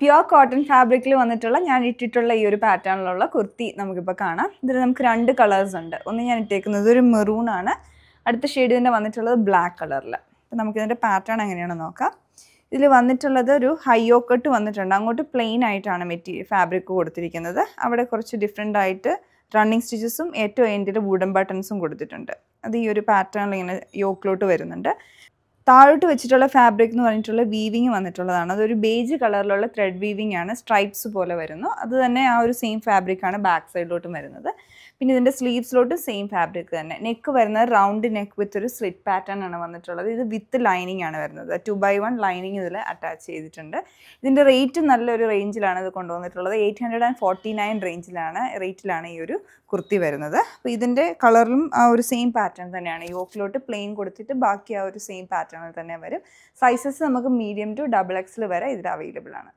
pure cotton ഫാബ്രിക്കിൽ വന്നിട്ടുള്ള ഞാൻ ഇട്ടിട്ടുള്ള ഈ ഒരു പാറ്റേണിലുള്ള കുർത്തി നമുക്കിപ്പോൾ കാണാം ഇതിൽ നമുക്ക് രണ്ട് കളേഴ്സ് ഉണ്ട് ഒന്ന് ഞാൻ ഇട്ടേക്കുന്നത് ഒരു മെറൂൺ ആണ് അടുത്ത ഷെയ്ഡ് തന്നെ വന്നിട്ടുള്ളത് ബ്ലാക്ക് കളറിൽ അപ്പം നമുക്കിതിൻ്റെ പാറ്റേൺ എങ്ങനെയാണെന്ന് നോക്കാം ഇതിൽ വന്നിട്ടുള്ളത് ഒരു ഹൈ കട്ട് വന്നിട്ടുണ്ട് അങ്ങോട്ട് പ്ലെയിൻ ആയിട്ടാണ് മെറ്റീരിയൽ ഫാബ്രിക് കൊടുത്തിരിക്കുന്നത് അവിടെ കുറച്ച് ഡിഫറെൻ്റ് ആയിട്ട് റണ്ണിങ് സ്റ്റിച്ചസും ഏറ്റവും എൻ്റെ വുഡൻ ബട്ടൺസും കൊടുത്തിട്ടുണ്ട് അത് ഈ ഒരു പാറ്റേണിൽ ഇങ്ങനെ യോക്കിലോട്ട് വരുന്നുണ്ട് താഴോട്ട് വെച്ചിട്ടുള്ള ഫാബ്രിക് എന്ന് പറഞ്ഞിട്ടുള്ള വീവിങ് വന്നിട്ടുള്ളതാണ് അതൊരു ബേജ് കളറിലുള്ള ത്രെഡ് വീവിങ് ആണ് സ്ട്രൈപ്സ് പോലെ വരുന്നു അത് തന്നെ ആ ഒരു സെയിം ഫാബ്രിക് ആണ് ബാക്ക് സൈഡിലോട്ടും വരുന്നത് പിന്നെ ഇതിൻ്റെ സ്ലീവ്സിലോട്ടും സെയിം ഫാബ്രിക് തന്നെ നെക്ക് വരുന്നത് റൗണ്ട് നെക്ക് വിത്ത് ഒരു സ്ലിറ്റ് പാറ്റേൺ ആണ് വന്നിട്ടുള്ളത് ഇത് വിത്ത് ലൈനിങ് ആണ് വരുന്നത് ടു ബൈ വൺ ലൈനിങ് ഇതിൽ അറ്റാച്ച് ചെയ്തിട്ടുണ്ട് ഇതിൻ്റെ റേറ്റ് നല്ലൊരു റേഞ്ചിലാണ് ഇത് കൊണ്ടുവന്നിട്ടുള്ളത് eight hundred and forty nine റേഞ്ചിലാണ് റേറ്റിലാണ് ഈ ഒരു കുർത്തി വരുന്നത് അപ്പോൾ ഇതിൻ്റെ കളറിലും ആ ഒരു സെയിം പാറ്റേൺ തന്നെയാണ് യോക്കിലോട്ട് പ്ലെയിൻ കൊടുത്തിട്ട് ബാക്കി ആ ഒരു സെയിം പാറ്റേൺ പാറ്റേണിൽ തന്നെ വരും സൈസസ് നമുക്ക് മീഡിയം ടു ഡബിൾ എക്സിൽ വരെ ഇതിൽ അവൈലബിൾ ആണ്